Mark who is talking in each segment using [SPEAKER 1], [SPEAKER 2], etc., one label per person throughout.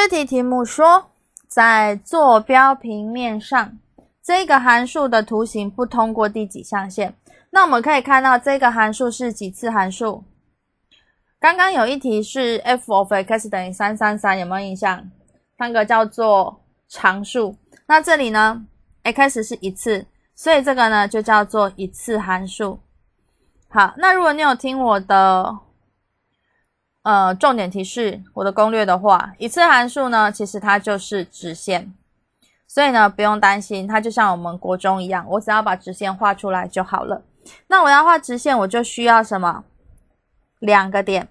[SPEAKER 1] 这题题目说，在坐标平面上，这个函数的图形不通过第几象限？那我们可以看到，这个函数是几次函数？刚刚有一题是 f of x 等于三三三，有没有印象？那个叫做常数。那这里呢，x 是一次，所以这个呢就叫做一次函数。好，那如果你有听我的。呃，重点提示，我的攻略的话，一次函数呢，其实它就是直线，所以呢不用担心，它就像我们国中一样，我只要把直线画出来就好了。那我要画直线，我就需要什么？两个点。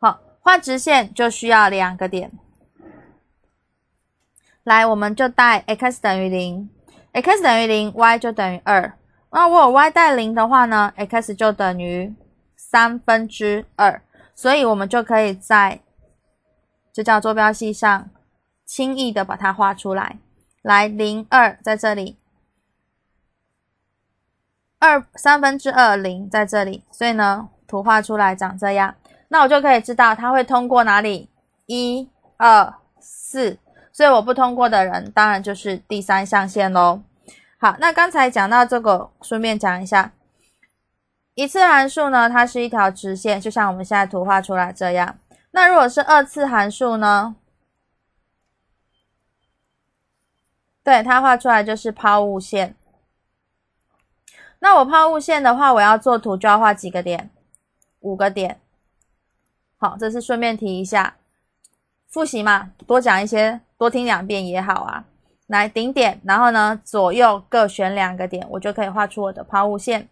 [SPEAKER 1] 好，画直线就需要两个点。来，我们就带 x 等于零，x 等于零，y 就等于二。那我有 y 带零的话呢，x 就等于三分之二。所以我们就可以在直叫坐标系上，轻易的把它画出来。来，零二在这里，二三分之二零在这里，所以呢，图画出来长这样。那我就可以知道它会通过哪里？一二四。所以我不通过的人，当然就是第三象限喽。好，那刚才讲到这个，顺便讲一下。一次函数呢，它是一条直线，就像我们现在图画出来这样。那如果是二次函数呢？对，它画出来就是抛物线。那我抛物线的话，我要作图就要画几个点？五个点。好，这是顺便提一下，复习嘛，多讲一些，多听两遍也好啊。来，顶点，然后呢，左右各选两个点，我就可以画出我的抛物线。